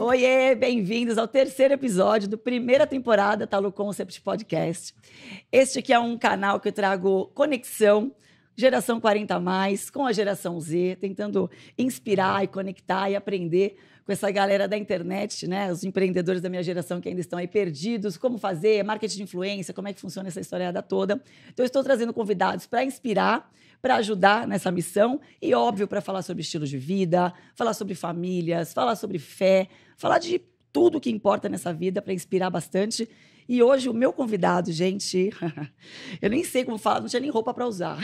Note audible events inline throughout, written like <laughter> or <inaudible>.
Oiê, bem-vindos ao terceiro episódio do primeira temporada Talo Concept Podcast. Este aqui é um canal que eu trago conexão geração 40 mais com a geração Z, tentando inspirar e conectar e aprender com essa galera da internet, né? Os empreendedores da minha geração que ainda estão aí perdidos, como fazer, marketing de influência, como é que funciona essa historiada toda. Então, estou trazendo convidados para inspirar, para ajudar nessa missão e, óbvio, para falar sobre estilo de vida, falar sobre famílias, falar sobre fé, falar de tudo que importa nessa vida para inspirar bastante e hoje o meu convidado, gente, <laughs> eu nem sei como falar, não tinha nem roupa para usar.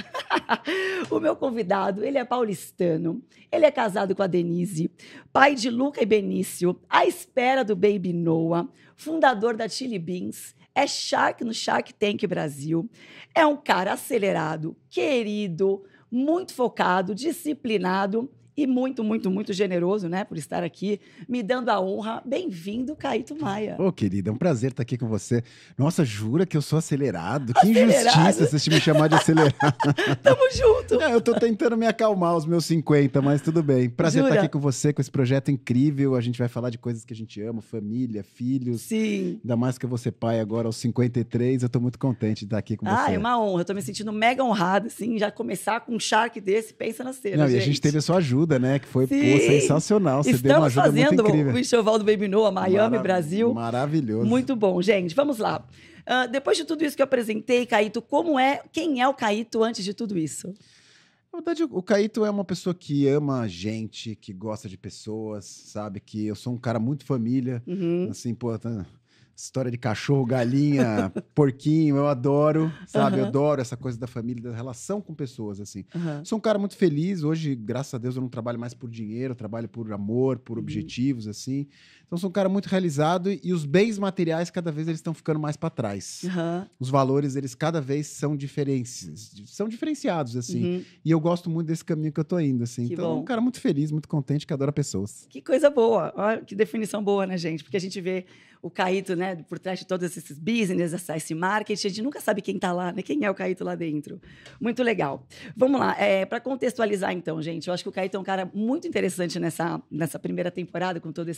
<laughs> o meu convidado, ele é paulistano, ele é casado com a Denise, pai de Luca e Benício, à espera do Baby Noah, fundador da Chili Beans, é Shark no Shark Tank Brasil. É um cara acelerado, querido, muito focado, disciplinado e muito, muito, muito generoso, né, por estar aqui, me dando a honra. Bem-vindo, Caíto Maia. Ô, oh, querida, é um prazer estar aqui com você. Nossa, jura que eu sou acelerado? acelerado. Que injustiça vocês me chamar de acelerado. <laughs> Tamo junto. eu tô tentando me acalmar os meus 50, mas tudo bem. Prazer jura? estar aqui com você, com esse projeto incrível. A gente vai falar de coisas que a gente ama, família, filhos. Sim. Ainda mais que eu vou ser pai agora aos 53. Eu tô muito contente de estar aqui com ah, você. Ah, é uma honra. Eu tô me sentindo mega honrada, assim, já começar com um charque desse, pensa na cena, Não, gente. e a gente teve a sua ajuda ajuda, né? Que foi pô, sensacional. Você Estamos deu uma ajuda fazendo muito incrível. o enxoval do Baby Noah, Miami, Brasil. Maravilhoso. Muito bom, gente. Vamos lá. Uh, depois de tudo isso que eu apresentei, Caíto, como é, quem é o Caíto antes de tudo isso? Na verdade, o Caíto é uma pessoa que ama gente, que gosta de pessoas, sabe? Que eu sou um cara muito família, uhum. assim, pô, tá História de cachorro, galinha, <laughs> porquinho, eu adoro, sabe? Uhum. Eu adoro essa coisa da família, da relação com pessoas, assim. Uhum. Sou um cara muito feliz. Hoje, graças a Deus, eu não trabalho mais por dinheiro, eu trabalho por amor, por uhum. objetivos, assim. Então, sou um cara muito realizado e os bens materiais, cada vez, eles estão ficando mais para trás. Os valores, eles cada vez são diferentes, são diferenciados, assim. Uhum. E eu gosto muito desse caminho que eu tô indo, assim. Que então, é bom. um cara muito feliz, muito contente, que adora pessoas. Que coisa boa. Olha, que definição boa, né, gente? Porque a gente vê o Caíto, né, por trás de todos esses business, esse marketing, a gente nunca sabe quem está lá, né? Quem é o Caíto lá dentro. Muito legal. Vamos lá, é, para contextualizar então, gente, eu acho que o Caíto é um cara muito interessante nessa, nessa primeira temporada, com toda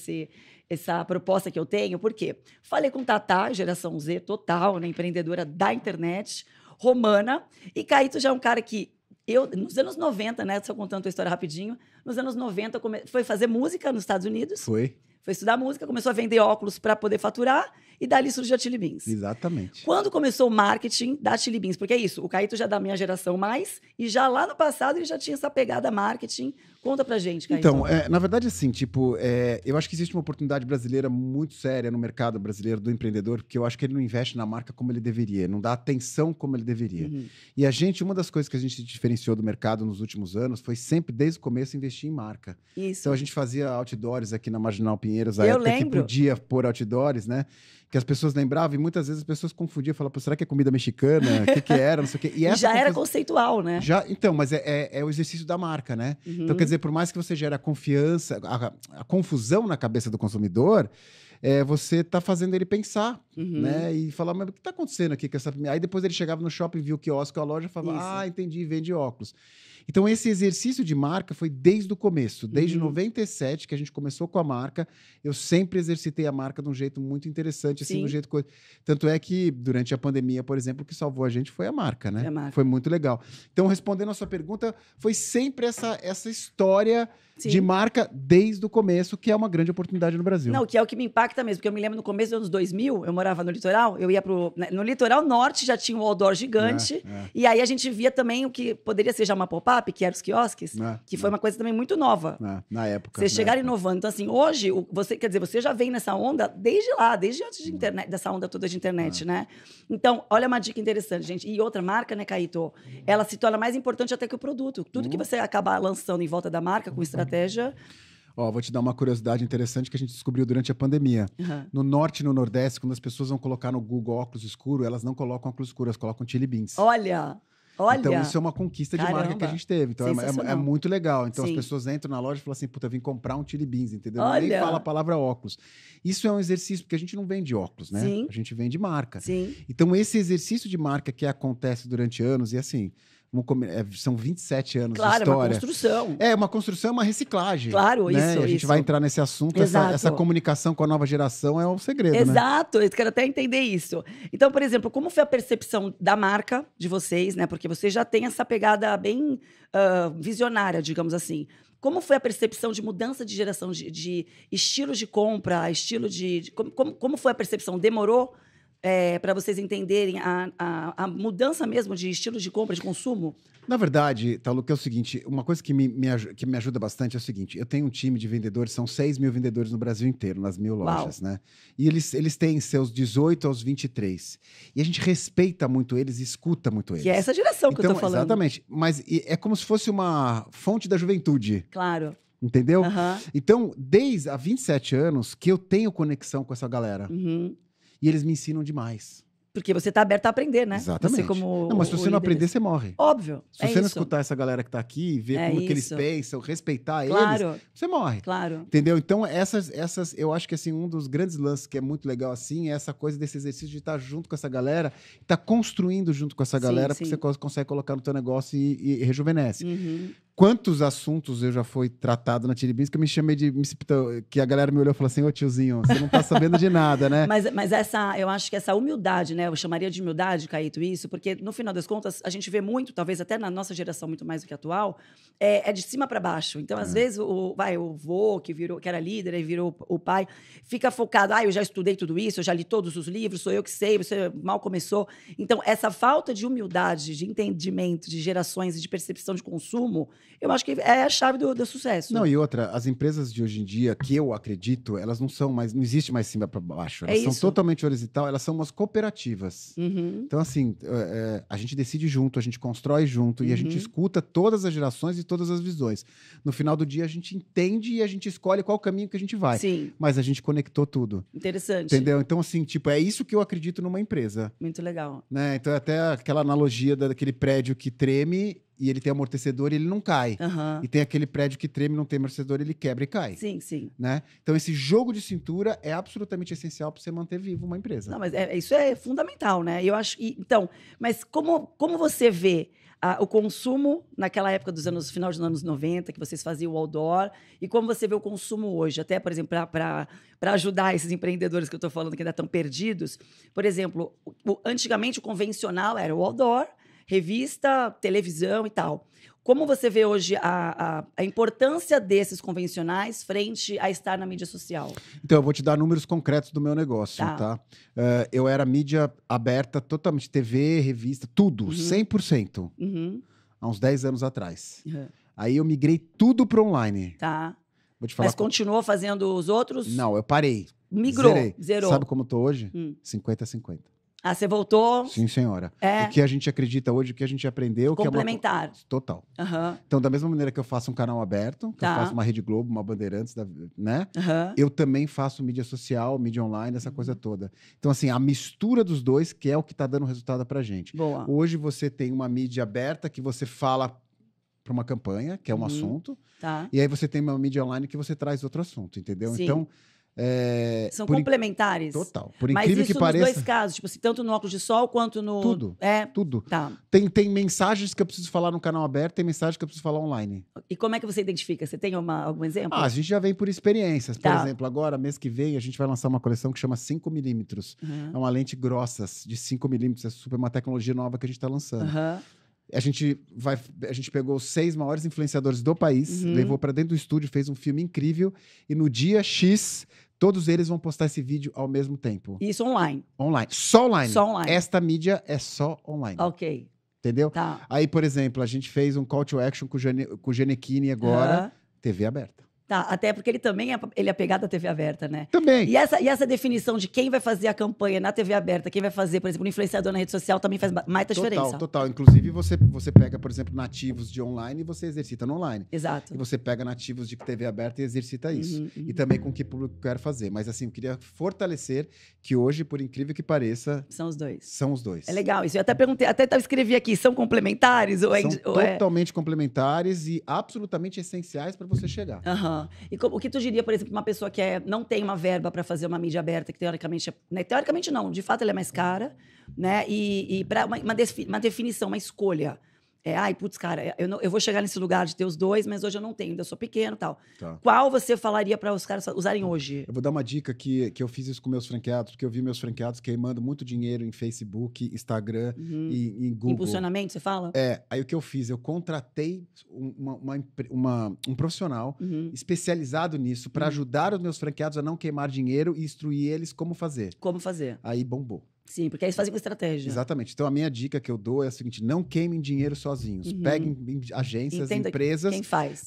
essa proposta que eu tenho, Por quê? falei com Tatá, geração Z total, né, empreendedora da internet, romana, e Caíto já é um cara que eu, nos anos 90, né? Só contando a história rapidinho. Nos anos 90, come... foi fazer música nos Estados Unidos. Foi. Foi estudar música, começou a vender óculos para poder faturar e dali surgiu a Chili Beans. Exatamente. Quando começou o marketing da Chili Beans, porque é isso, o Caíto já é da minha geração mais, e já lá no passado ele já tinha essa pegada marketing. Conta pra gente, Caíto. Então, é, na verdade, assim, tipo, é, eu acho que existe uma oportunidade brasileira muito séria no mercado brasileiro do empreendedor, porque eu acho que ele não investe na marca como ele deveria, não dá atenção como ele deveria. Uhum. E a gente, uma das coisas que a gente diferenciou do mercado nos últimos anos foi sempre, desde o começo, investir em marca. Isso. Então a gente fazia outdoors aqui na Marginal Pinheiros, aí eu época lembro. que podia pôr outdoors, né? que as pessoas lembravam e muitas vezes as pessoas confundiam, falavam, será que é comida mexicana? O que, que, era? Não sei o quê. E, essa já era conceitual, né? Já, então, mas é, é, é o exercício da marca, né? Uhum. Então, quer dizer, por mais que você gere a confiança, a, a confusão na cabeça do consumidor, é, você está fazendo ele pensar, uhum. né? E falar, mas o que está acontecendo aqui com essa... Aí depois ele chegava no shopping, viu o quiosque, a loja, falava, Isso. ah, entendi, vende óculos. Então, esse exercício de marca foi desde o começo, desde uhum. 97, que a gente começou com a marca. Eu sempre exercitei a marca de um jeito muito interessante, assim, do jeito. Co... Tanto é que durante a pandemia, por exemplo, o que salvou a gente foi a marca, né? A marca. Foi muito legal. Então, respondendo a sua pergunta, foi sempre essa, essa história Sim. de marca desde o começo, que é uma grande oportunidade no Brasil. Não, que é o que me impacta mesmo, porque eu me lembro no começo dos anos 2000, eu morava no litoral, eu ia pro... Né, no litoral norte já tinha um outdoor gigante, é, é. e aí a gente via também o que poderia ser já uma pop-up, que eram os quiosques, é, que é. foi uma coisa também muito nova. É, na época. Vocês chegaram época. inovando. Então, assim, hoje, você, quer dizer, você já vem nessa onda desde lá, desde antes de internet, dessa onda toda de internet, é. né? Então, olha uma dica interessante, gente. E outra marca, né, Caíto? Ela se torna mais importante até que o produto. Tudo que uhum. você acabar lançando em volta da marca, com estratégia, estratégia. Ó, vou te dar uma curiosidade interessante que a gente descobriu durante a pandemia. Uhum. No norte e no nordeste, quando as pessoas vão colocar no Google óculos escuro, elas não colocam óculos escuros, elas colocam chili beans. Olha! Olha. Então, isso é uma conquista de marca que a gente teve. Então, é, é, é muito legal. Então, Sim. as pessoas entram na loja e falam assim: puta, vim comprar um Tilly Beans, entendeu? Olha. Nem fala a palavra óculos. Isso é um exercício, porque a gente não vende óculos, né? Sim. A gente vende marca. Sim. Então, esse exercício de marca que acontece durante anos, e assim, é, são 27 anos claro, de é história. Claro, uma construção. É, uma construção é uma reciclagem. Claro, né? isso. E a gente isso. vai entrar nesse assunto. Essa, essa, comunicação com a nova geração é o um segredo. Né? Exato, né? eu quero até entender isso. Então, por exemplo, como foi a percepção da marca de vocês, né? Porque vocês já têm essa pegada bem uh, visionária, digamos assim. Como foi a percepção de mudança de geração, de, de estilo de compra, estilo de. de como, como foi a percepção? Demorou? é, para vocês entenderem a, a, a, mudança mesmo de estilo de compra, de consumo? Na verdade, que é o seguinte: uma coisa que me, me, que me ajuda bastante é o seguinte: eu tenho um time de vendedores, são 6 mil vendedores no Brasil inteiro, nas mil lojas, Uau. né? E eles, eles têm seus 18 aos 23. E a gente respeita muito eles e escuta muito eles. Que é essa geração então, que eu tô então, falando. Exatamente. Mas é como se fosse uma fonte da juventude. Claro. Entendeu? Uhum. Então, desde há 27 anos que eu tenho conexão com essa galera. Uhum. E eles me ensinam demais. Porque você está aberto a aprender, né? Exatamente. Você como não, mas se você não aprender, você morre. Óbvio. Se é você isso. não escutar essa galera que está aqui, ver é como isso. que eles pensam, respeitar claro. eles, você morre. Claro. Entendeu? Então, essas, essas, eu acho que assim, um dos grandes lances que é muito legal assim é essa coisa desse exercício de estar junto com essa galera, estar tá construindo junto com essa galera, sim, porque sim. você consegue colocar no teu negócio e, e rejuvenesce. Uhum quantos assuntos eu já fui tratado na Tiribins que eu me chamei de. que a galera me olhou e falou assim: Ô tiozinho, você não tá sabendo de nada, né? <laughs> mas, mas essa, eu acho que essa humildade, né? Eu chamaria de humildade, Caíto, isso, porque no final das contas, a gente vê muito, talvez até na nossa geração, muito mais do que atual, é, é de cima para baixo. Então, é. às vezes, o, vai, o vô, que, virou, que era líder e virou o pai, fica focado: ah, eu já estudei tudo isso, eu já li todos os livros, sou eu que sei, você mal começou. Então, essa falta de humildade, de entendimento, de gerações e de percepção de consumo eu acho que é a chave do, do sucesso. Não, e outra, as empresas de hoje em dia, que eu acredito, elas não são mais, não existe mais cima para baixo. Elas é são totalmente horizontal, elas são umas cooperativas. Uhum. Então, assim, é, é a gente decide junto, a gente constrói junto uhum. e a gente uhum. escuta todas as gerações e todas as visões. No final do dia, a gente entende e a gente escolhe qual caminho que a gente vai. Sim. Mas a gente conectou tudo. Interessante. Entendeu? Então, assim, tipo, é isso que eu acredito numa empresa. Muito legal. Né? Então, é até aquela analogia daquele prédio que treme e ele tem amortecedor e ele não cai. Uhum. E tem aquele prédio que treme, não tem amortecedor, ele quebra e cai. Sim, sim. Né? Então, esse jogo de cintura é absolutamente essencial para você manter vivo uma empresa. Não, mas é, isso é fundamental, né? Eu acho. então, mas como, como você vê ah, o consumo naquela época dos anos, final dos anos 90, que vocês faziam o outdoor, e como você vê o consumo hoje, até, por exemplo, para ajudar esses empreendedores que eu estou falando que ainda estão perdidos. Por exemplo, o, antigamente o convencional era o outdoor revista, televisão e tal. Como você vê hoje a, a, a, importância desses convencionais frente a estar na mídia social? Então, eu vou te dar números concretos do meu negócio, tá? tá? Uh, eu era mídia aberta totalmente, TV, revista, tudo, uhum. 100%. Uhum. Há uns 10 anos atrás. Uhum. Aí eu migrei tudo para online. Tá. Vou te falar Mas continuou fazendo os outros? Não, eu parei. Migrou, zerou. Sabe como eu tô hoje? Hum. 50 a 50. Ah, você voltou? Sim, senhora. É. O que a gente acredita hoje, o que a gente aprendeu. Complementar. É uma... Total. Uhum. Então, da mesma maneira que eu faço um canal aberto, que tá. eu faço uma Rede Globo, uma Bandeirantes, da... né? Uhum. Eu também faço mídia social, mídia online, essa uhum. coisa toda. Então, assim, a mistura dos dois que é o que está dando resultado pra gente. Boa. Hoje você tem uma mídia aberta que você fala para uma campanha, que é um uhum. assunto. Tá. E aí você tem uma mídia online que você traz outro assunto, entendeu? Sim. Então é, São complementares. Total. Por incrível Mas isso que pareça. Nos dois casos, tipo assim, tanto no óculos de sol quanto no. Tudo. É. Tudo. Tá. Tem, tem mensagens que eu preciso falar no canal aberto, tem mensagens que eu preciso falar online. E como é que você identifica? Você tem uma, algum exemplo? Ah, a gente já vem por experiências. Tá. Por exemplo, agora, mês que vem, a gente vai lançar uma coleção que chama 5mm. Uhum. É uma lente grossa de 5mm. É super uma tecnologia nova que a gente está lançando. Uhum a gente vai a gente pegou os seis maiores influenciadores do país uhum. levou para dentro do estúdio fez um filme incrível e no dia X Todos eles vão postar esse vídeo ao mesmo tempo. Isso online. Online. Só online. Só online. Esta mídia é só online. Ok. Entendeu? Tá. Aí, por exemplo, a gente fez um call to action com o, Jane, Genequini agora, TV aberta. Tá, até porque ele também é, ele é apegado à TV aberta, né? Também. E essa, e essa definição de quem vai fazer a campanha na TV aberta, quem vai fazer, por exemplo, um influenciador na rede social, também faz mais total, diferença. Total, Inclusive, você, você pega, por exemplo, nativos de online e você exercita no online. Exato. E você pega nativos de TV aberta e exercita isso. Uhum, uhum. E também com que público quer fazer. Mas, assim, eu queria fortalecer que hoje, por incrível que pareça... São os dois. São os dois. É legal isso. Eu até perguntei, até escrevi aqui, são complementares? Ou é, são ou é totalmente é... complementares e absolutamente essenciais para você chegar. Aham. Uhum. E o que tu diria, por exemplo, uma pessoa que é, não tem uma verba para fazer uma mídia aberta, que teoricamente, é, né, teoricamente não, de fato ela é mais cara, né? E, e para uma, uma, definição, uma escolha é, ai, putz, cara, é, eu, não, eu vou chegar nesse lugar de ter os dois, mas hoje eu não tenho, ainda sou pequeno e tal. Tá. Qual você falaria para os caras usarem tá. hoje? Eu vou dar uma dica que, que eu fiz isso com meus franqueados, porque eu vi meus franqueados queimando muito dinheiro em Facebook, Instagram uhum. e em Google. Impulsionamento, você fala? É, aí o que eu fiz? Eu contratei uma, uma, uma um profissional uhum. especializado nisso para uhum. ajudar os meus franqueados a não queimar dinheiro e instruir eles como fazer. Como fazer. Aí bombou. Sim, porque aí eles fazem com estratégia. Exatamente. Então a minha dica que eu dou é a seguinte: não queimem dinheiro sozinhos. Uhum. Peguem agências, Entenda empresas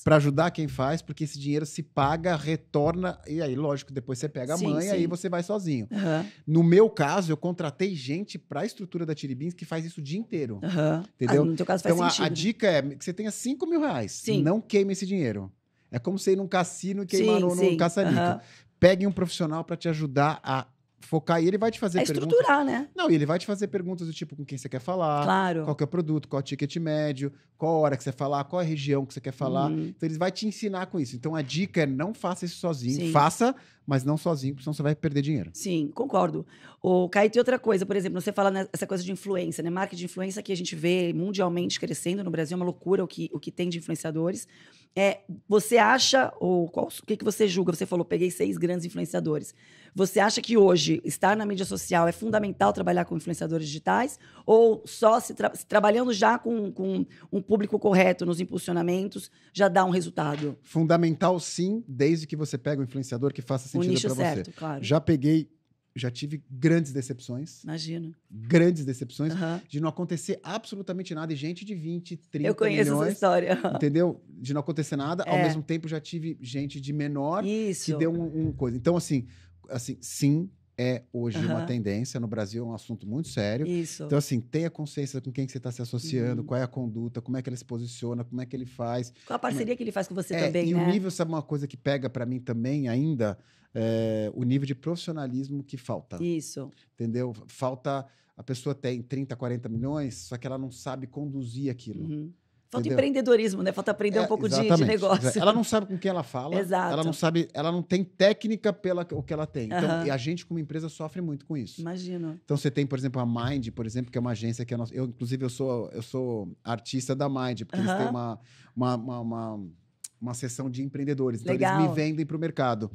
para ajudar quem faz, porque esse dinheiro se paga, retorna e aí, lógico, depois você pega sim, a mãe e aí você vai sozinho. Uhum. No meu caso, eu contratei gente para a estrutura da Tiribins que faz isso o dia inteiro. Uhum. Entendeu? Ah, no teu caso então faz a, a, dica é que você tenha 5 mil reais. Sim. Não queime esse dinheiro. É como você ir num cassino e queimar sim, no, no pegue um profissional para te ajudar a focar e ele vai te fazer é perguntas. estruturar, né? Não, e ele vai te fazer perguntas do tipo com quem você quer falar, claro. qual é o produto, qual é o ticket médio, qual hora que você falar, qual é a região que você quer falar. Uhum. Então ele vai te ensinar com isso. Então a dica é não faça isso sozinho, Sim. faça, mas não sozinho, porque senão você vai perder dinheiro. Sim, concordo. O Caio tem outra coisa, por exemplo, você fala nessa coisa de influência, né? Marketing de influência que a gente vê mundialmente crescendo no Brasil, é uma loucura o que, o que tem de influenciadores. É, você acha, ou qual, o que, que você julga? Você falou, peguei seis grandes influenciadores. Você acha que hoje estar na mídia social é fundamental trabalhar com influenciadores digitais? Ou só se, tra se trabalhando já com, com, um público correto nos impulsionamentos já dá um resultado? Fundamental, sim, desde que você pega um influenciador que faça sentido para você. Certo, claro. Já peguei já tive grandes decepções. Imagino. Grandes decepções uhum. de não acontecer absolutamente nada. E gente de 20, 30 milhões. Eu conheço milhões, essa história. Entendeu? De não acontecer nada. É. Ao mesmo tempo, já tive gente de menor Isso. que deu um, um coisa. Então, assim, assim, sim, é hoje uhum. uma tendência. No Brasil é um assunto muito sério. Isso. Então, assim, tenha consciência com quem que você está se associando, uhum. qual é a conduta, como é que ele se posiciona, como é que ele faz. Qual a né? parceria como... que ele faz com você é, também, e né? E o nível, sabe uma coisa que pega para mim também ainda? É, o nível de profissionalismo que falta. Isso. Entendeu? Falta... A pessoa tem 30, 40 milhões, só que ela não sabe conduzir aquilo. Uhum. Falta Entendeu? empreendedorismo, né? Falta aprender é, um pouco de, de, negócio. Ela não sabe com quem ela fala. Exato. Ela não sabe, ela não tem técnica pela o que ela tem. Então, uhum. e a gente como empresa sofre muito com isso. Imagino. Então você tem, por exemplo, a Mind, por exemplo, que é uma agência que é nossa, eu inclusive eu sou eu sou artista da Mind, porque uhum. eles têm uma uma, uma, uma, uma sessão de empreendedores. Então Legal. eles me vendem para o mercado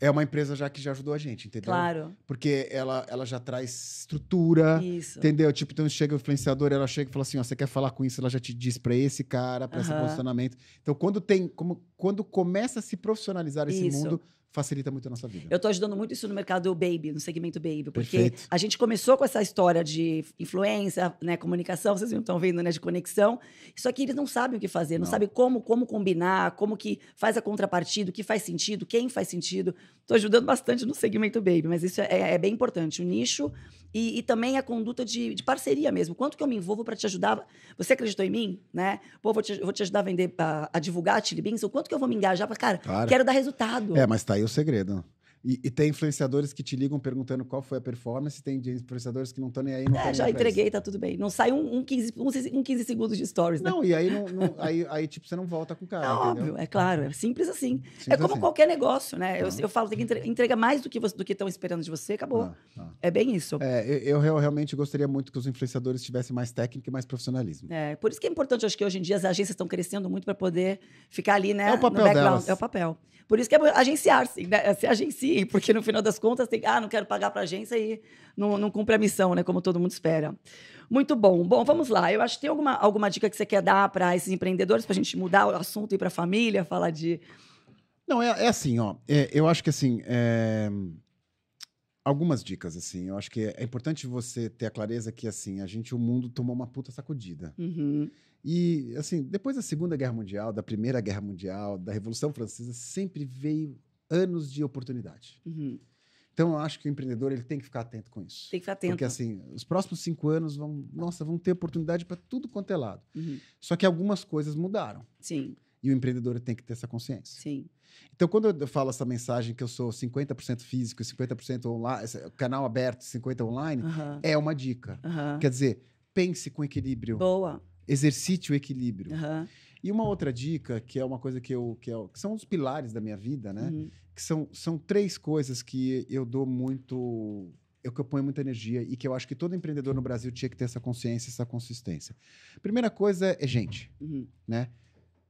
é uma empresa já que já ajudou a gente, entendeu? Claro. Porque ela, ela já traz estrutura, isso. entendeu? Tipo, então chega o influenciador, ela chega e fala assim, ó, você quer falar com isso? Ela já te diz para esse cara, para uhum. esse posicionamento. Então, quando tem, como, quando começa a se profissionalizar esse isso. mundo, facilita muito a nossa vida. Eu estou ajudando muito isso no mercado baby, no segmento baby, porque Perfeito. a gente começou com essa história de influência, né, comunicação, vocês não estão vendo, né, de conexão. Só que eles não sabem o que fazer, não, não, sabem como como combinar, como que faz a contrapartida, o que faz sentido, quem faz sentido. Estou ajudando bastante no segmento baby, mas isso é, é bem importante. O nicho e, e, também a conduta de, de, parceria mesmo. Quanto que eu me envolvo para te ajudar? Você acreditou em mim, né? Pô, vou te, vou te ajudar a vender, a, a divulgar a Chili Beans. O quanto que eu vou me engajar para cara, claro. quero dar resultado. É, mas tá aí o segredo. E, e, tem influenciadores que te ligam perguntando qual foi a performance, tem influenciadores que não estão nem aí. Não é, já entreguei, isso. tá tudo bem. Não sai um, um, 15, um, um 15 segundos de stories, né? Não, e aí, não, não, aí, aí tipo, você não volta com o cara, É entendeu? óbvio, é claro, é simples assim. Simples é como assim. qualquer negócio, né? Eu, tá. eu falo, tem que entre, entrega mais do que do que estão esperando de você, acabou. Tá, tá. É bem isso. É, eu, eu, realmente gostaria muito que os influenciadores tivessem mais técnica e mais profissionalismo. É, por isso que é importante, acho que hoje em dia as agências estão crescendo muito para poder ficar ali, né? É o papel delas. É o papel. Por isso que é agenciar-se, né? É se agencia porque no final das contas tem, ah, não quero pagar para a agência e não, não cumpre a missão, né? Como todo mundo espera. Muito bom. Bom, vamos lá. Eu acho que tem alguma, alguma dica que você quer dar para esses empreendedores, para a gente mudar o assunto e ir para a família, falar de. Não, é, é assim, ó. É, eu acho que assim. É... Algumas dicas, assim. Eu acho que é importante você ter a clareza que, assim, a gente, o mundo tomou uma puta sacudida. Uhum. E, assim, depois da Segunda Guerra Mundial, da Primeira Guerra Mundial, da Revolução Francesa, sempre veio anos de oportunidade. Uhum. Então, eu acho que o empreendedor ele tem que ficar atento com isso. Tem que ficar atento. Porque, assim, os próximos cinco anos vão, nossa, vão ter oportunidade para tudo quanto é lado. Uhum. Só que algumas coisas mudaram. Sim. E o empreendedor tem que ter essa consciência. Sim. Então, quando eu falo essa mensagem que eu sou 50% físico, 50% online, canal aberto, 50% online, uhum. é uma dica. Uhum. Quer dizer, pense com equilíbrio. Boa. Exercite o equilíbrio. Uhum. E uma outra dica, que é uma coisa que eu. que, é que são os pilares da minha vida, né? Uhum. Que são, são três coisas que eu dou muito. Eu, que eu ponho muita energia e que eu acho que todo empreendedor no Brasil tinha que ter essa consciência, essa consistência. Primeira coisa é gente, uhum. né?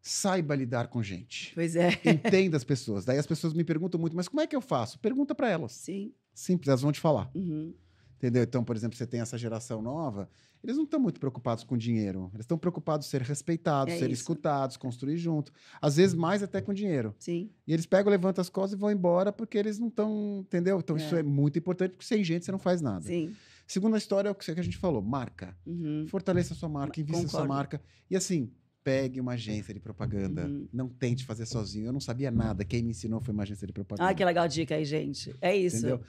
saiba lidar com gente. Pois é. Entenda as pessoas. Daí as pessoas me perguntam muito, mas como é que eu faço? Pergunta para elas. Sim. Simples, elas vão te falar. Uhum. Entendeu? Então, por exemplo, você tem essa geração nova, eles não estão muito preocupados com dinheiro. Eles estão preocupados em ser respeitados, é ser isso. escutados, construir junto. Às vezes mais até com dinheiro. Sim. E eles pegam, levantam as costas e vão embora porque eles não estão, entendeu? Então é. isso é muito importante porque sem gente você não faz nada. Sim. Segunda história é o que é a gente falou, marca. Uhum. Fortaleça a sua marca, invista Concordo. sua marca. E assim, pegue uma agência de propaganda. Uhum. Não tente fazer sozinho. Eu não sabia nada. Quem me ensinou foi uma agência de propaganda. Ah, que legal dica aí, gente. É isso. Entendeu?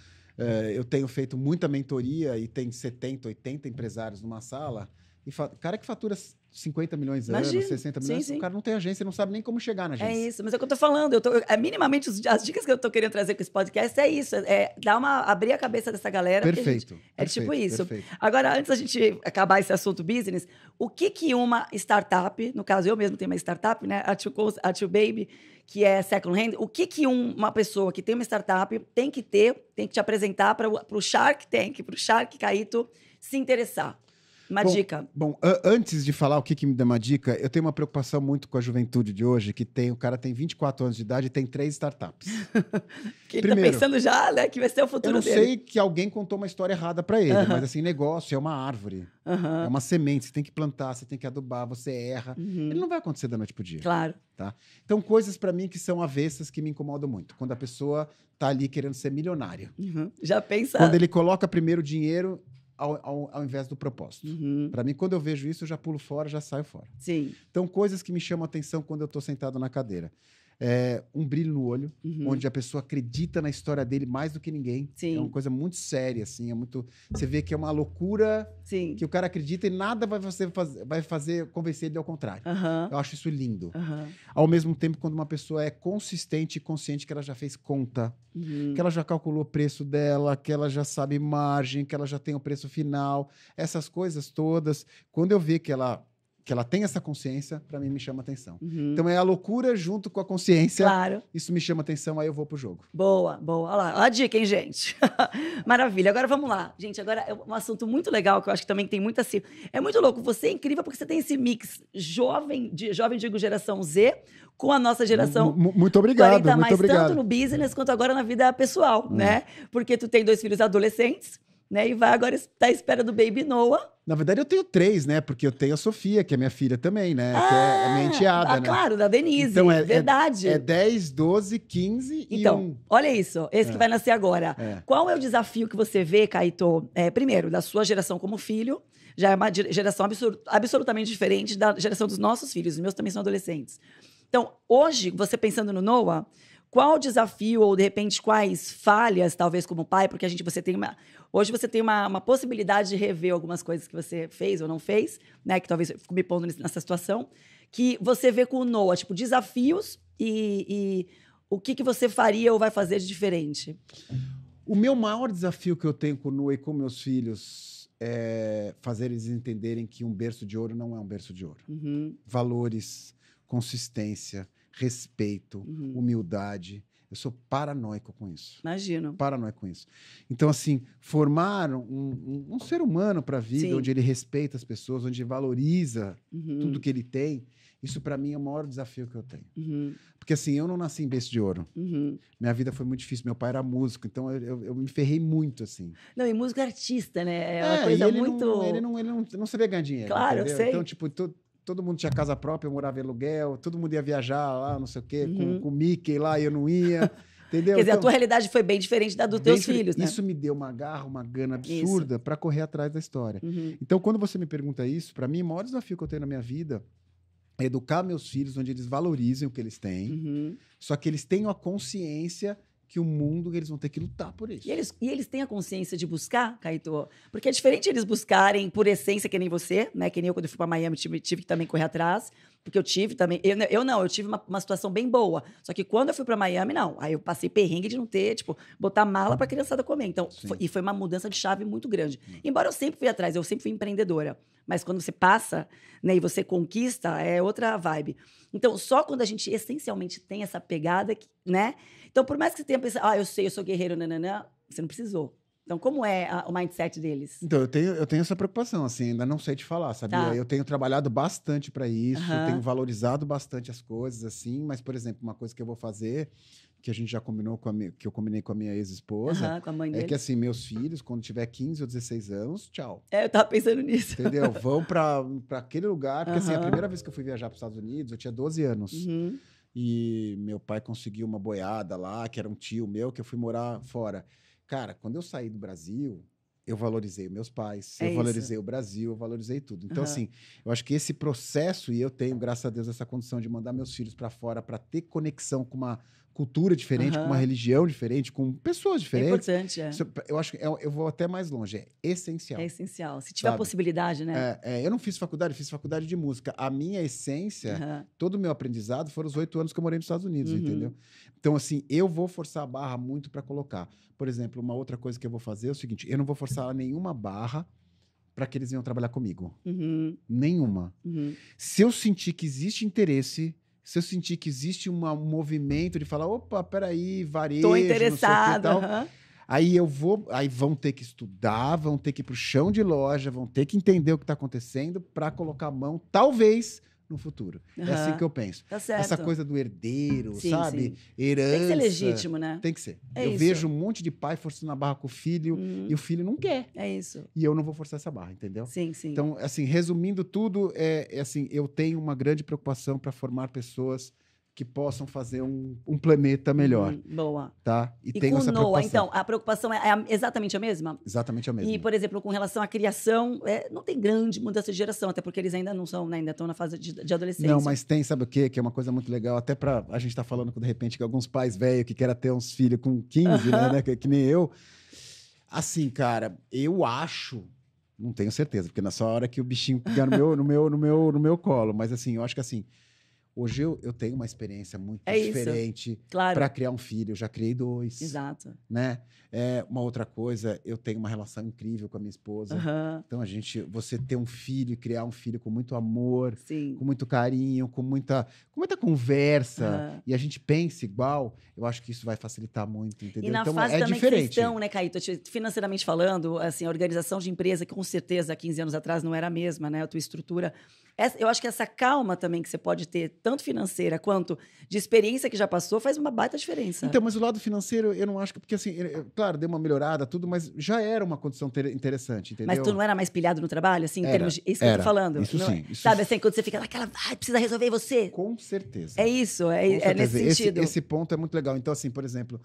Eh, eu tenho feito muita mentoria e tem 70, 80 empresários numa sala. E cara que fatura 50 milhões de anos, 60 milhões, sim, sim. o cara não tem agência, não sabe nem como chegar na agência. É isso, mas é o que eu estou falando. Eu tô, é, minimamente as dicas que eu estou querendo trazer com esse podcast é isso: é, dar uma, abrir a cabeça dessa galera. Perfeito. Gente, é tipo isso. Perfeito. Agora, antes da gente acabar esse assunto business, o que que uma startup, no caso eu mesmo tenho uma startup, né? A Tio, a Tio Baby, que é second hand, o que que uma pessoa que tem uma startup tem que ter, tem que te apresentar para o Shark Tank, para o Shark Caíto se interessar? Uma bom, dica. Bom, antes de falar o que, que me dá uma dica, eu tenho uma preocupação muito com a juventude de hoje, que tem, o cara tem 24 anos de idade e tem três startups. <laughs> que ele tá Primeiro, tá pensando já, né, que vai ser o futuro eu dele. Eu sei que alguém contou uma história errada para ele, uh -huh. mas assim, negócio é uma árvore. Uh -huh. É uma semente, você tem que plantar, você tem que adubar, você erra. Uh uhum. -huh. Ele não vai acontecer da noite pro dia. Claro. Tá? Então, coisas para mim que são avessas que me incomodam muito. Quando a pessoa tá ali querendo ser milionário. Uhum. Já pensa. Quando ele coloca primeiro dinheiro ao, ao, ao invés do propósito. Uhum. Para mim, quando eu vejo isso, eu já pulo fora, já saio fora. Sim. Então, coisas que me chamam a atenção quando eu estou sentado na cadeira é, um brilho no olho, uhum. onde a pessoa acredita na história dele mais do que ninguém. Sim. É uma coisa muito séria, assim, é muito. Você vê que é uma loucura Sim. que o cara acredita e nada vai você fazer, vai fazer convencer ele ao contrário. Uhum. Eu acho isso lindo. Uhum. Ao mesmo tempo, quando uma pessoa é consistente e consciente que ela já fez conta, uhum. que ela já calculou o preço dela, que ela já sabe margem, que ela já tem o preço final, essas coisas todas. Quando eu vejo que ela que ela tem essa consciência, para mim me chama atenção. Uhum. Então é a loucura junto com a consciência. Claro. Isso me chama atenção, aí eu vou pro jogo. Boa, boa. Olha lá, olha a dica, hein, gente? <laughs> Maravilha. Agora vamos lá. Gente, agora é um assunto muito legal que eu acho que também tem muito assim. É muito louco. Você é incrível porque você tem esse mix jovem, de, jovem digo geração Z, com a nossa geração. M muito obrigado, 40 muito mais, obrigado. tanto no business quanto agora na vida pessoal, hum. né? Porque tu tem dois filhos adolescentes né? E vai agora estar tá à espera do Baby Noah. Na verdade, eu tenho três, né? Porque eu tenho a Sofia, que é minha filha também, né? Ah, que é a minha ah, enteada, ah, né? claro, da Denise. Então, é, é verdade. É, é 10, 12, 15 e Então, um. olha isso. Esse é. que vai nascer agora. É. Qual é o desafio que você vê, Caetô? É, primeiro, da sua geração como filho. Já é uma geração absur- absolutamente diferente da geração dos nossos filhos. Os meus também são adolescentes. Então, hoje, você pensando no Noah, qual desafio, ou de repente, quais falhas, talvez, como pai, porque a gente você tem uma. Hoje você tem uma, uma possibilidade de rever algumas coisas que você fez ou não fez, né? Que talvez eu fico me pondo nessa situação. Que você vê com o Noah, tipo, desafios e, e o que, que você faria ou vai fazer de diferente? O meu maior desafio que eu tenho com o Noah e com meus filhos é fazer eles entenderem que um berço de ouro não é um berço de ouro. Uhum. Valores, consistência, respeito, uhum. humildade. Eu sou paranoico com isso. Imagino. Paranoico com isso. Então, assim, formar um, um, um ser humano para a vida, Sim. onde ele respeita as pessoas, onde valoriza uhum. tudo que ele tem, isso para mim é o maior desafio que eu tenho. Uhum. Porque, assim, eu não nasci em berço de ouro. Uhum. Minha vida foi muito difícil. Meu pai era músico, então eu, eu, eu me ferrei muito, assim. Não, e músico é artista, né? É uma é, coisa ele muito. Não, ele, não, ele, não, não sabia ganhar dinheiro. Claro, entendeu? eu sei. Então, tipo, tudo todo mundo tinha casa própria, eu morava em aluguel, todo mundo ia viajar lá, não sei o quê, uhum. com, o Mickey lá e eu não ia. <laughs> Entendeu? Quer dizer, então, a tua realidade foi bem diferente da dos teus filhos, né? Isso me deu uma garra, uma gana absurda para correr atrás da história. Uhum. Então, quando você me pergunta isso, para mim, o maior desafio que eu tenho na minha vida é educar meus filhos onde eles valorizem o que eles têm, uhum. só que eles tenham a consciência que o mundo eles vão ter que lutar por isso. E eles, e eles têm a consciência de buscar, Caetô? Porque é diferente eles buscarem por essência, que nem você, né? Que nem eu, quando eu fui para Miami, tive, tive que também correr atrás. Porque eu tive também. Eu, eu não, eu tive uma, uma, situação bem boa. Só que quando eu fui para Miami, não. Aí eu passei perrengue de não ter, tipo, botar mala pra criançada comer. Então, foi, e foi uma mudança de chave muito grande. Hum. Embora eu sempre fui atrás, eu sempre fui empreendedora. Mas quando você passa, né, e você conquista, é outra vibe. Então, só quando a gente essencialmente tem essa pegada, né? Então, por mais que você tenha pensado, ah, eu sei, eu sou guerreiro, nananã, você não precisou. Então, como é a, o mindset deles? Então, eu tenho, eu tenho essa preocupação, assim, ainda não sei te falar, sabia? Tá. Eu tenho trabalhado bastante para isso, uhum. tenho valorizado bastante as coisas, assim, mas, por exemplo, uma coisa que eu vou fazer, que a gente já combinou com a minha, que eu combinei com a minha ex-esposa, uhum, com a mãe dele. é que assim, meus filhos, quando tiver 15 ou 16 anos, tchau. É, eu tava pensando nisso. Entendeu? Vão para aquele lugar, porque uhum. assim, a primeira vez que eu fui viajar para os Estados Unidos, eu tinha 12 anos. Uhum e meu pai conseguiu uma boiada lá, que era um tio meu, que eu fui morar fora. Cara, quando eu saí do Brasil, eu valorizei meus pais, é eu isso. valorizei o Brasil, eu valorizei tudo. Então, uhum. assim, eu acho que esse processo, e eu tenho, graças a Deus, essa condição de mandar meus filhos para fora para ter conexão com uma cultura diferente, uhum. com uma religião diferente, com pessoas é diferentes. É importante, é. Eu acho que eu, é, eu vou até mais longe, é essencial. É essencial. Se tiver a possibilidade, né? É, é, eu não fiz faculdade, fiz faculdade de música. A minha essência, uhum. todo o meu aprendizado foram os oito anos que eu morei nos Estados Unidos, uhum. entendeu? Então, assim, eu vou forçar a barra muito para colocar. Por exemplo, uma outra coisa que eu vou fazer é o seguinte: eu não vou forçar nenhuma barra para que eles venham trabalhar comigo. Uhum. Nenhuma. Uhum. Se eu sentir que existe interesse se eu sentir que existe um movimento de falar, opa, peraí, varejo, Tô interessado, não sei o que, tal, uhum. Aí eu vou, aí vão ter que estudar, vão ter que ir para o chão de loja, vão ter que entender o que está acontecendo para colocar a mão, talvez, no futuro. Uhum. É assim que eu penso. Tá Essa coisa do herdeiro, sim, sabe? Sim. Herança. Tem que ser legítimo, né? Tem que ser. É eu isso. vejo um monte de pai forçando a barra com o filho uhum. e o filho não quer. É isso. E eu não vou forçar essa barra, entendeu? Sim, sim. Então, assim, resumindo tudo, é, é assim, eu tenho uma grande preocupação para formar pessoas que possam fazer um, um planeta melhor. Uhum, boa. Tá? E, e tem essa Noah, então, a preocupação é, exatamente a mesma? Exatamente a mesma. E, por exemplo, com relação à criação, é, não tem grande mudança de geração, até porque eles ainda não são, né, ainda estão na fase de, de, adolescência. Não, mas tem, sabe o quê? Que é uma coisa muito legal, até para a gente tá falando de repente que alguns pais velhos que querem ter uns filhos com 15, né, né que, que nem eu. Assim, cara, eu acho não tenho certeza, porque na sua hora que o bichinho pegar no meu, no meu, no meu, no meu colo, mas assim, eu acho que assim, Hoje eu, eu tenho uma experiência muito é diferente claro. para criar um filho. Eu já criei dois. Exato. Né? É, uma outra coisa, eu tenho uma relação incrível com a minha esposa. Uhum. Então a gente, você ter um filho, criar um filho com muito amor, Sim. com muito carinho, com muita, com muita conversa uhum. e a gente pensa igual, eu acho que isso vai facilitar muito, entendeu? E na então fase é também diferente. Cristão, né, Caíto? Financeiramente falando, assim, a organização de empresa que com certeza há 15 anos atrás não era a mesma, né? A tua estrutura eu acho que essa calma também que você pode ter, tanto financeira quanto de experiência que já passou, faz uma baita diferença. Então, mas o lado financeiro, eu não acho que. Porque, assim, claro, deu uma melhorada, tudo, mas já era uma condição interessante, entendeu? Mas tu não era mais pilhado no trabalho, assim, em era, termos de. Isso era, que eu tô falando. Isso não, é? sim. Isso sabe, assim, quando você fica naquela. Ai, precisa resolver você. Com certeza. É isso, é, é nesse esse, sentido. Esse, ponto é muito legal. Então, assim, por exemplo,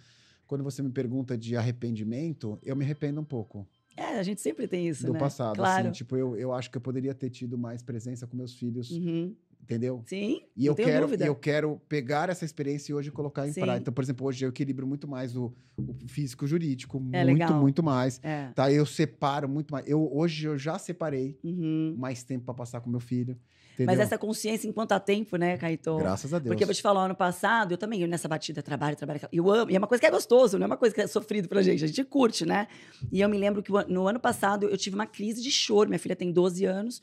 quando você me pergunta de arrependimento, eu me arrependo um pouco. É, a gente sempre tem isso, do né? passado, assim, claro. assim, tipo, eu, eu acho que eu poderia ter tido mais presença com meus filhos, uhum. entendeu? Sim, e eu quero dúvida. eu quero pegar essa experiência e hoje colocar em prática. Então, por exemplo, hoje eu equilibro muito mais o, o físico jurídico, é, muito, legal. muito mais, é. tá? Eu separo muito mais. Eu hoje eu já separei uhum. mais tempo para passar com meu filho. Entendeu? Mas essa consciência enquanto há tempo, né, Caetano? Graças a Deus. Porque eu vou te falar, ano passado, eu também, eu nessa batida, trabalho, trabalho. Eu amo, e é uma coisa que é gostoso, não é uma coisa que é sofrido pra gente, a gente curte, né? E eu me lembro que no ano passado eu tive uma crise de choro, minha filha tem 12 anos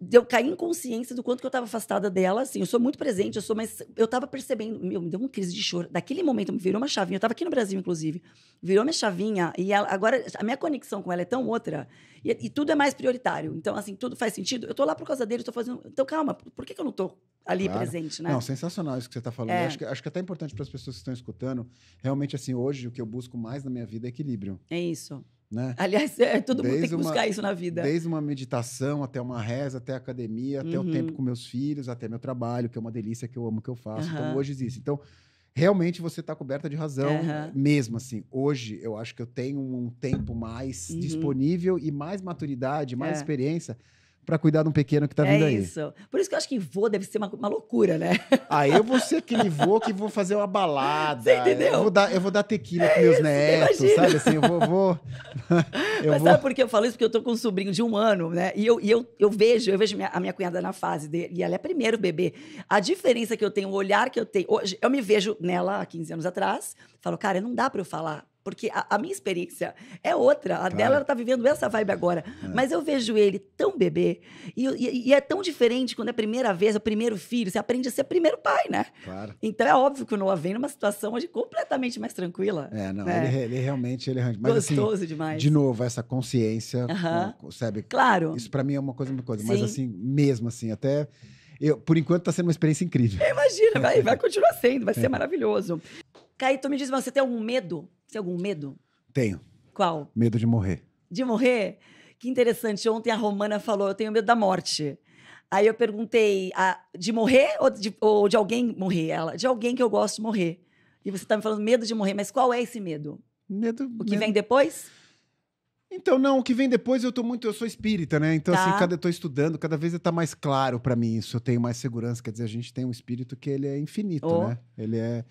deu cair em consciência do quanto que eu estava afastada dela, assim, eu sou muito presente, eu sou, mas eu estava percebendo, meu, me deu uma crise de choro. Daquele momento me virou uma chavinha, eu estava aqui no Brasil, inclusive, virou minha chavinha, e ela, agora a minha conexão com ela é tão outra, e, e, tudo é mais prioritário. Então, assim, tudo faz sentido. Eu estou lá por causa dele, estou fazendo. Então, calma, por que, que eu não estou ali claro. presente, né? Não, sensacional isso que você está falando. É. Acho, que, acho que é até importante para as pessoas que estão escutando. Realmente, assim, hoje o que eu busco mais na minha vida é equilíbrio. É isso. Né? Aliás, é, todo desde mundo tem que buscar uma, isso na vida. Desde uma meditação, até uma reza, até academia, até uhum. o tempo com meus filhos, até meu trabalho, que é uma delícia, que eu amo que eu faço. Uhum. Então, hoje existe. Então, realmente você está coberta de razão, uhum. mesmo assim. Hoje, eu acho que eu tenho um tempo mais uhum. disponível e mais maturidade, mais é. experiência para cuidar de um pequeno que tá é vindo é aí. É isso. Por isso que eu acho que vô deve ser uma, uma loucura, né? Aí ah, eu vou ser aquele vô que <laughs> vou fazer uma balada. Você entendeu? Eu vou dar, eu vou dar tequila é meus isso, netos, sabe? Assim, eu vou... vou <laughs> eu Mas vou... sabe por que eu falo isso? Porque eu tô com um sobrinho de um ano, né? E eu, e eu, eu vejo, eu vejo minha, a minha cunhada na fase dele, e ela é primeiro bebê. A diferença que eu tenho, o olhar que eu tenho... Hoje, eu me vejo nela há 15 anos atrás, falo, cara, não dá para eu falar porque a, a minha experiência é outra. A claro. dela, ela tá vivendo essa vibe agora. É. Mas eu vejo ele tão bebê. E, e, e, é tão diferente quando é a primeira vez, é o primeiro filho. Você aprende a ser primeiro pai, né? Claro. Então é óbvio que o Noah vem numa situação hoje completamente mais tranquila. É, não. Né? Ele, ele, é realmente... Ele, é mas, assim, Gostoso assim, demais. De novo, essa consciência, uh -huh. sabe? Claro. Isso para mim é uma coisa, uma coisa. Sim. Mas assim, mesmo assim, até... Eu, por enquanto está sendo uma experiência incrível. Imagina, vai, <laughs> vai continuar sendo, vai é. ser maravilhoso. Caíto, me diz, você tem algum medo? Você tem algum medo? Tenho. Qual? Medo de morrer. De morrer? Que interessante. Ontem a Romana falou: eu tenho medo da morte. Aí eu perguntei: a, ah, de morrer ou de, ou de alguém morrer? Ela, de alguém que eu gosto de morrer. E você tá me falando medo de morrer, mas qual é esse medo? Medo. O que medo. vem depois? Então, não, o que vem depois eu tô muito. Eu sou espírita, né? Então, assim, tá. assim, cada, eu tô estudando, cada vez tá mais claro para mim isso. Eu tenho mais segurança. Quer dizer, a gente tem um espírito que ele é infinito, oh. né? Ele é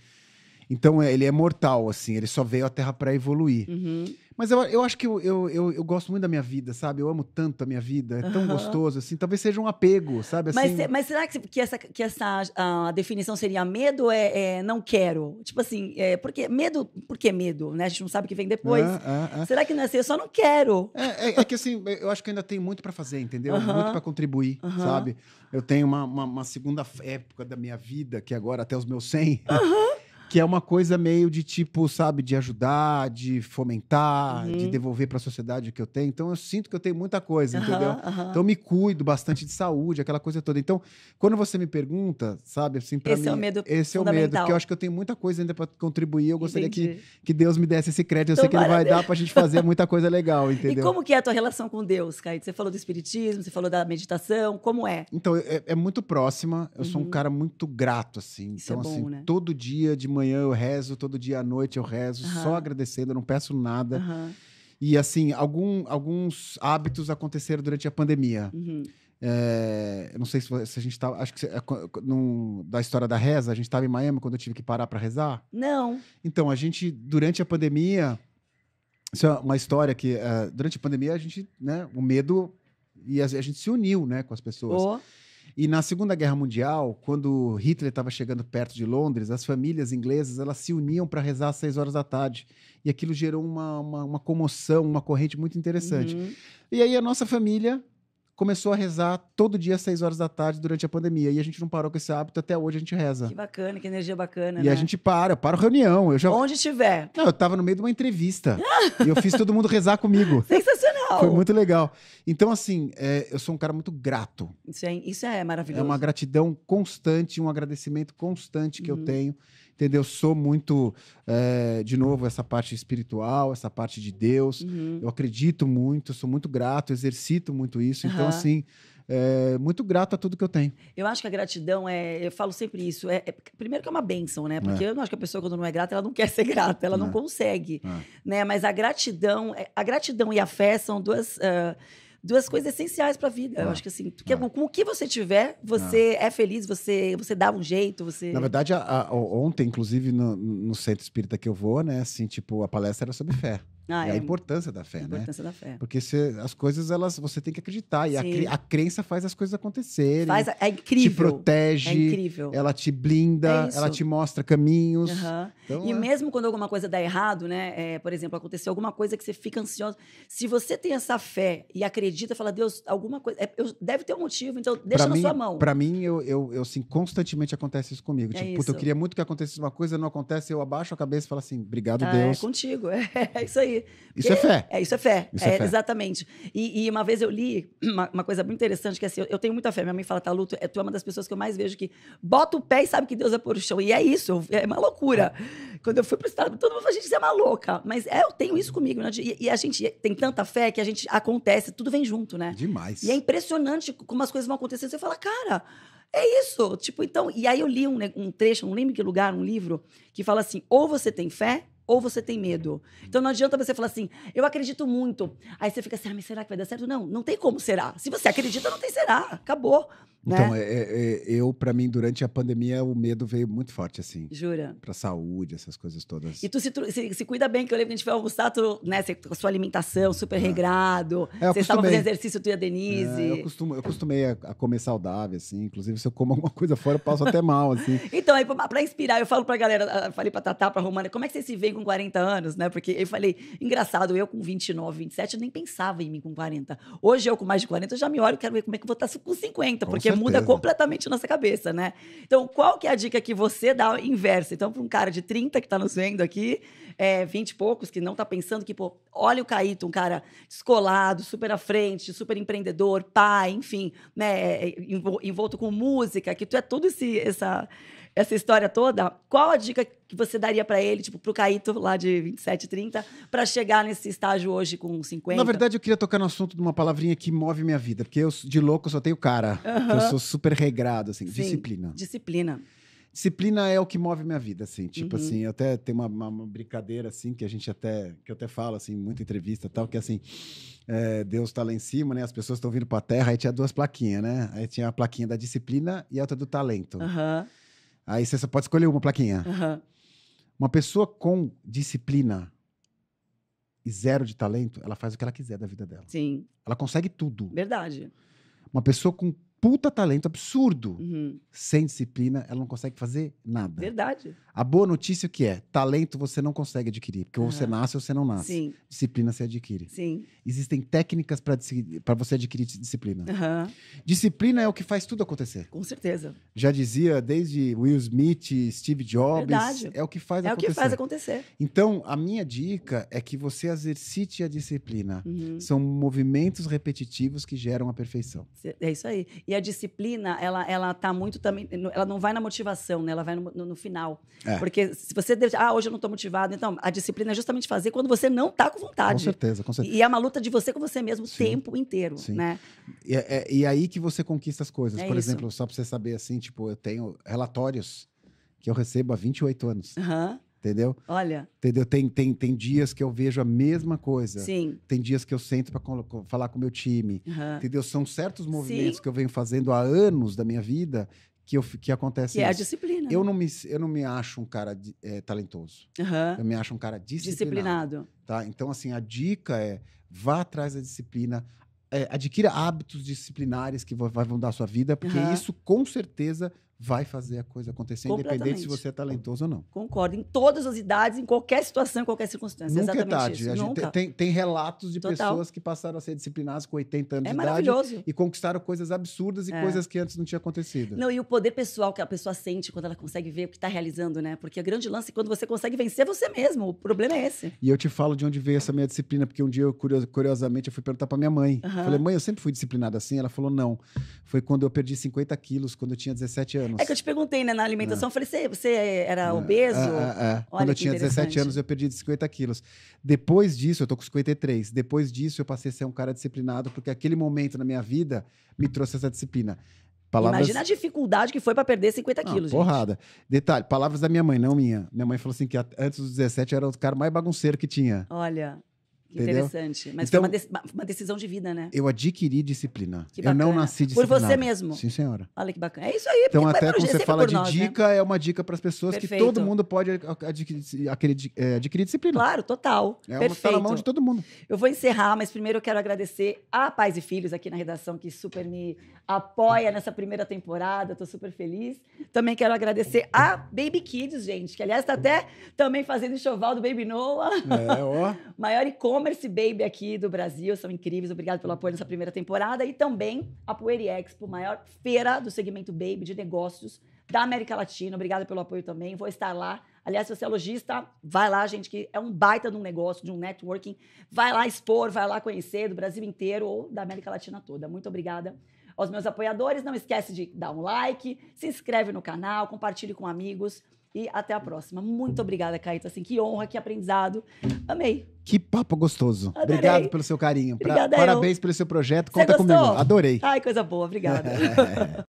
então é, ele é mortal, assim, ele só veio à Terra para evoluir. Uhum. Mas eu, eu acho que eu, eu, eu, eu, gosto muito da minha vida, sabe? Eu amo tanto a minha vida, é tão uhum. gostoso, assim. Talvez seja um apego, sabe? Assim... Mas, mas será que, que essa, que essa a definição seria medo é, é não quero? Tipo assim, é, porque medo, por que medo? Né? A gente não sabe o que vem depois. Ah, ah, ah. será que não é assim? Eu só não quero. É, é, é que assim, eu acho que ainda tem muito para fazer, entendeu? Uhum. Muito para contribuir, sabe? Eu tenho uma, uma, uma, segunda época da minha vida, que é agora até os meus 100, uhum. Que é uma coisa meio de tipo, sabe, de ajudar, de fomentar, uhum. de devolver para a sociedade o que eu tenho. Então eu sinto que eu tenho muita coisa, entendeu? Uhum. Então eu me cuido bastante de saúde, aquela coisa toda. Então, quando você me pergunta, sabe, assim, para mim, esse é o medo. Esse é o medo, porque eu acho que eu tenho muita coisa ainda para contribuir. Eu gostaria que, que Deus me desse esse crédito. Eu Tomara sei que ele vai Deus. dar para a gente fazer muita coisa legal, <laughs> entendeu? E como que é a tua relação com Deus, Caio? Você falou do espiritismo, você falou da meditação, como é? Então, é, é muito próxima. Eu sou um uhum. cara muito grato assim. Isso é então, é bom, assim, né? todo dia de manhã eu rezo, todo dia à noite eu rezo, uhum. só agradecendo, não peço nada. Uhum. E assim, algum, alguns hábitos aconteceram durante a pandemia. Uhum. É, não sei se, se, a gente estava tá, Acho que se, é, da história da reza, a gente estava em Miami quando eu tive que parar para rezar? Não. Então, a gente, durante a pandemia. Isso é uma história que, uh, durante a pandemia, a gente, né, o medo e a, a gente se uniu, né, com as pessoas. Oh. E na Segunda Guerra Mundial, quando Hitler estava chegando perto de Londres, as famílias inglesas elas se uniam para rezar às seis horas da tarde. E aquilo gerou uma, uma, uma comoção, uma corrente muito interessante. Uhum. E aí a nossa família começou a rezar todo dia às seis horas da tarde durante a pandemia. E a gente não parou com esse hábito, até hoje a gente reza. Que bacana, que energia bacana. E né? a gente para, para a reunião. Eu já... Onde estiver. Não, eu tava no meio de uma entrevista. e eu fiz todo mundo rezar comigo. <laughs> Sensacional legal. Foi muito legal. Então, assim, é, eu sou um cara muito grato. Isso é, isso é maravilhoso. É uma gratidão constante, um agradecimento constante que uhum. eu tenho entendeu? Sou muito, é, de novo, essa parte espiritual, essa parte de Deus. Uhum. Eu acredito muito, sou muito grato, exercito muito isso. Uhum. Então, assim. É, muito grato a tudo que eu tenho. Eu acho que a gratidão é, eu falo sempre isso, é, é primeiro que é uma benção, né? Porque é. eu não acho que a pessoa quando não é grata, ela não quer ser grata, ela não é. consegue, é. né? Mas a gratidão, é, a gratidão e a fé são duas uh, duas coisas essenciais para a vida. Eu é. acho que assim, é. que, com o que você tiver, você é. é feliz, você, você dá um jeito, você. Na verdade, a, a, ontem, inclusive, no, no centro espírita que eu vou, né, assim, tipo, a palestra era sobre fé. Ah, é, é, a importância da fé, a né? importância né? Da fé. Porque se, as coisas elas você tem que acreditar e a, cre, a, crença faz as coisas acontecerem. Faz, é incrível. Te protege. É incrível. Ela te blinda, é ela te mostra caminhos. Uhum. Então, e é. mesmo quando alguma coisa dá errado, né? É, por exemplo, aconteceu alguma coisa que você fica ansioso. Se você tem essa fé e acredita, fala Deus, alguma coisa é, eu, deve ter um motivo, então deixa pra na mim, sua mão. Para mim, eu, eu, eu assim, constantemente acontece isso comigo. tipo, isso. puta, eu queria muito que acontecesse uma coisa, não acontece, eu abaixo a cabeça e falo assim, obrigado ah, Deus. É contigo, <laughs> é isso aí. Isso é fé. É, isso é fé. Isso é, é fé. Exatamente. E, e, uma vez eu li uma, uma, coisa muito interessante, que é assim, eu, eu tenho muita fé. Minha mãe fala, tá, Luto, é, tu é uma das pessoas que eu mais vejo que bota o pé e sabe que Deus é por chão. E é isso, é uma loucura. Quando eu fui pro estado, todo mundo falou, gente, você é uma louca. Mas é, eu tenho isso comigo. Né? E, e, a gente tem tanta fé que a gente acontece, tudo vem junto, né? Demais. E é impressionante como as coisas vão acontecendo. Você fala, cara, é isso. Tipo, então... E aí eu li um, né, um trecho, não lembro que lugar, um livro, que fala assim, ou você tem fé ou você tem medo. Uhum. Então não adianta você falar assim, eu acredito muito. Aí você fica assim, ah, mas será que vai dar certo? Não, não tem como será. Se você acredita, não tem será. Acabou. Então, né? é, é, é eu, para mim, durante a pandemia, o medo veio muito forte, assim. Jura? Pra saúde, essas coisas todas. E tu se, se, se cuida bem, que eu lembro que a gente foi almoçar, tu, né, a sua alimentação super é. regrado. É, você estava fazendo exercício, tu e a Denise. É, eu, costumo, eu costumei a, a, comer saudável, assim. Inclusive, se eu como alguma coisa fora, eu passo até mal, assim. <laughs> Então, aí, pra, pra inspirar, eu falo pra galera, ah, falei pra Tatá, pra Romana, como é que você se veem com 40 anos, né? Porque eu falei, engraçado, eu com 29, 27, eu nem pensava em mim com 40. Hoje, eu com mais de 40, eu já me olho, quero ver como é que eu vou estar tá com 50, com porque certeza. muda completamente nossa cabeça, né? Então, qual que é a dica que você dá inversa? Então, para um cara de 30 que está nos vendo aqui, é, 20 e poucos, que não está pensando que, pô, olha o Caíto, um cara descolado, super à frente, super empreendedor, pai, enfim, né, é, é, envolto com música, que tu é todo esse, essa, essa história toda, qual a dica que você daria para ele, tipo, pro Caíto lá de 27, 30, para chegar nesse estágio hoje com 50? Na verdade, eu queria tocar no assunto de uma palavrinha que move minha vida, porque eu, de louco, só tenho cara. Uhum. Eu sou super regrado, assim. Sim, disciplina. Disciplina. Disciplina é o que move minha vida, assim. Tipo uhum. assim, eu até tem uma, uma, brincadeira, assim, que a gente até... Que eu até falo, assim, muita entrevista tal, que é assim... É, Deus está lá em cima, né? As pessoas estão vindo para a Terra. Aí tinha duas plaquinhas, né? Aí tinha a plaquinha da disciplina e a outra do talento. Uhum. Aí você só pode escolher uma plaquinha. Uhum. Uma pessoa com disciplina e zero de talento, ela faz o que ela quiser da vida dela. Sim. Ela consegue tudo. Verdade. Uma pessoa com puta talento absurdo, uhum. sem disciplina, ela não consegue fazer nada. Verdade. A boa notícia é que é, talento você não consegue adquirir, porque ou você nasce ou você não nasce. Sim. Disciplina se adquire. Sim. Existem técnicas para você adquirir disciplina. Uhum. Disciplina é o que faz tudo acontecer. Com certeza. Já dizia desde Will Smith, Steve Jobs, Verdade. é o que faz é acontecer. É o que faz acontecer. Então, a minha dica é que você exercite a disciplina. Uhum. São movimentos repetitivos que geram a perfeição. É isso aí. E a disciplina, ela ela tá muito também, ela não vai na motivação, né? Ela vai no, no, no final. É. Porque se você. ah, hoje eu não estou motivado. Então, a disciplina é justamente fazer quando você não está com vontade. Com certeza, com certeza. E é uma luta de você com você mesmo o tempo inteiro, Sim. né? E, é, é e é aí que você conquista as coisas. É Por isso. exemplo, só para você saber, assim, tipo, eu tenho relatórios que eu recebo há 28 anos. Aham. Uhum entendeu? Olha. Entendeu? Tem, tem, tem dias que eu vejo a mesma coisa. Sim. Tem dias que eu sento para falar com o meu time. Uhum. Entendeu? São certos movimentos Sim. que eu venho fazendo há anos da minha vida que, eu, que acontece. Que é a disciplina. Eu né? não me, eu não me acho um cara é, talentoso. Uhum. Eu me acho um cara disciplinado. disciplinado. Tá? Então, assim, a dica é vá atrás da disciplina, é, adquira hábitos disciplinares que vão dar a sua vida, porque uhum. isso com certeza vai fazer a coisa acontecer, independente se você é talentoso ou não. Concordo. Em todas as idades, em qualquer situação, em qualquer circunstância. Nunca é Exatamente é tarde. Isso. A gente Nunca. Tem, tem relatos de Total. pessoas que passaram a ser disciplinadas com 80 anos é de idade e conquistaram coisas absurdas e é. coisas que antes não tinha acontecido. Não, e o poder pessoal que a pessoa sente quando ela consegue ver o que está realizando, né? Porque a grande lance é quando você consegue vencer você mesmo. O problema é esse. E eu te falo de onde veio essa minha disciplina, porque um dia, eu, curiosamente, eu fui perguntar para minha mãe. Uhum. Falei, mãe, eu sempre fui disciplinada assim? Ela falou, não. Foi quando eu perdi 50 quilos, quando eu tinha 17 anos anos. É que eu te perguntei, né, na alimentação, é. eu falei, você, você é, era é, obeso? É, é, Quando eu tinha 17 anos, eu perdi de 50 quilos. Depois disso, eu tô com 53, depois disso eu passei a ser um cara disciplinado, porque aquele momento na minha vida me trouxe essa disciplina. Palavras... Imagina a dificuldade que foi para perder 50 quilos. Porrada. Gente. Detalhe, palavras da minha mãe, não minha. Minha mãe falou assim que antes dos 17 eu era o cara mais bagunceiro que tinha. Olha. Interessante. Mas então, foi uma, de uma, decisão de vida, né? Eu adquiri disciplina. Eu não nasci disciplinado. Por você mesmo. Sim, senhora. Olha que bacana. É isso aí. Então, até quando você fala de nós, né? dica, né? é uma dica para as pessoas Perfeito. que todo mundo pode adquirir, eh, adquirir, disciplina. Claro, total. É Perfeito. Está na mão de todo mundo. Eu vou encerrar, mas primeiro eu quero agradecer a Pais e Filhos aqui na redação, que super me apoia nessa primeira temporada. Estou super feliz. Também quero agradecer a Baby Kids, gente, que aliás está até também fazendo enxoval do Baby Noah. É, ó. <laughs> Maior icônica Commerce Baby aqui do Brasil, são incríveis. Obrigado pelo apoio nessa primeira temporada. E também a Poeira Expo, maior feira do segmento Baby de negócios da América Latina. Obrigada pelo apoio também. Vou estar lá. Aliás, se você é lojista, vai lá, gente, que é um baita de um negócio, de um networking. Vai lá expor, vai lá conhecer do Brasil inteiro ou da América Latina toda. Muito obrigada aos meus apoiadores. Não esquece de dar um like, se inscreve no canal, compartilhe com amigos. E até a próxima. Muito obrigada, Caíto. Assim, que honra, que aprendizado. Amei. Que papo gostoso. Adorei. Obrigado pelo seu carinho. Pra, parabéns pelo seu projeto. Conta comigo. Adorei. Ai, coisa boa. Obrigada. <laughs>